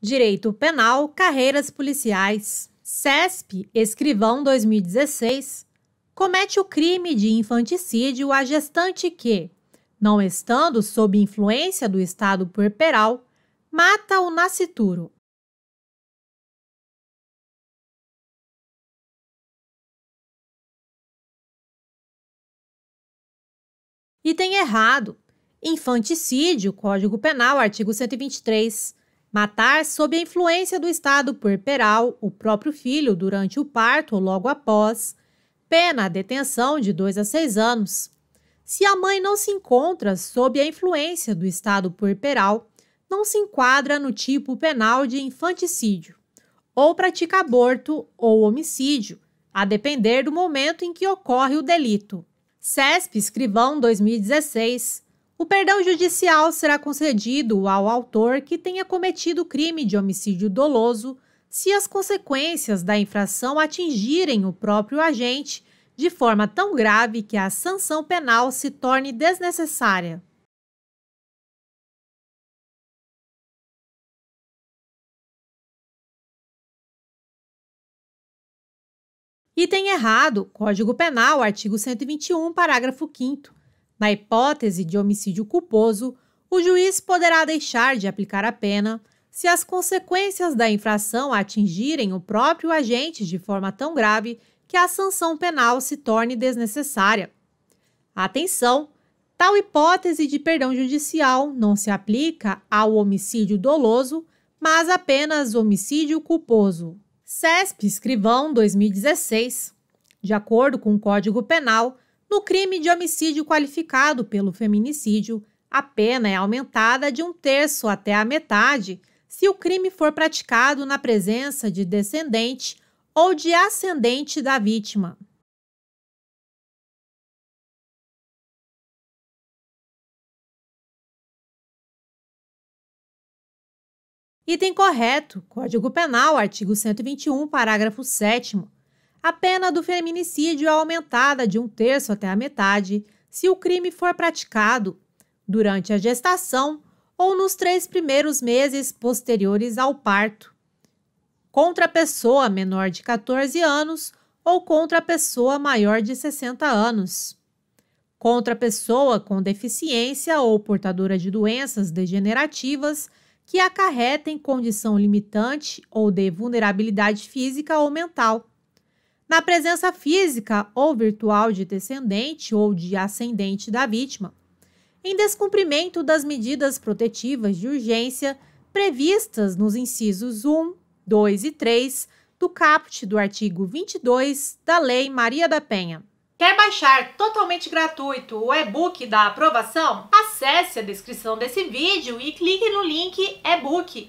Direito Penal, Carreiras Policiais. CESP, Escrivão 2016, comete o crime de infanticídio a gestante que, não estando sob influência do estado puerperal, mata o nascituro. Item errado. Infanticídio, Código Penal, artigo 123 Matar, sob a influência do Estado por Peral, o próprio filho durante o parto ou logo após. Pena a detenção de 2 a 6 anos. Se a mãe não se encontra sob a influência do Estado por Peral, não se enquadra no tipo penal de infanticídio, ou pratica aborto ou homicídio, a depender do momento em que ocorre o delito. CESP Escrivão 2016 o perdão judicial será concedido ao autor que tenha cometido crime de homicídio doloso se as consequências da infração atingirem o próprio agente de forma tão grave que a sanção penal se torne desnecessária. Item errado, Código Penal, artigo 121, parágrafo 5 na hipótese de homicídio culposo, o juiz poderá deixar de aplicar a pena se as consequências da infração atingirem o próprio agente de forma tão grave que a sanção penal se torne desnecessária. Atenção! Tal hipótese de perdão judicial não se aplica ao homicídio doloso, mas apenas homicídio culposo. CESP Escrivão 2016. De acordo com o Código Penal, no crime de homicídio qualificado pelo feminicídio, a pena é aumentada de um terço até a metade se o crime for praticado na presença de descendente ou de ascendente da vítima. Item correto, Código Penal, artigo 121, parágrafo 7 a pena do feminicídio é aumentada de um terço até a metade se o crime for praticado durante a gestação ou nos três primeiros meses posteriores ao parto, contra a pessoa menor de 14 anos ou contra a pessoa maior de 60 anos, contra a pessoa com deficiência ou portadora de doenças degenerativas que acarretem condição limitante ou de vulnerabilidade física ou mental na presença física ou virtual de descendente ou de ascendente da vítima, em descumprimento das medidas protetivas de urgência previstas nos incisos 1, 2 e 3 do caput do artigo 22 da Lei Maria da Penha. Quer baixar totalmente gratuito o e-book da aprovação? Acesse a descrição desse vídeo e clique no link e-book.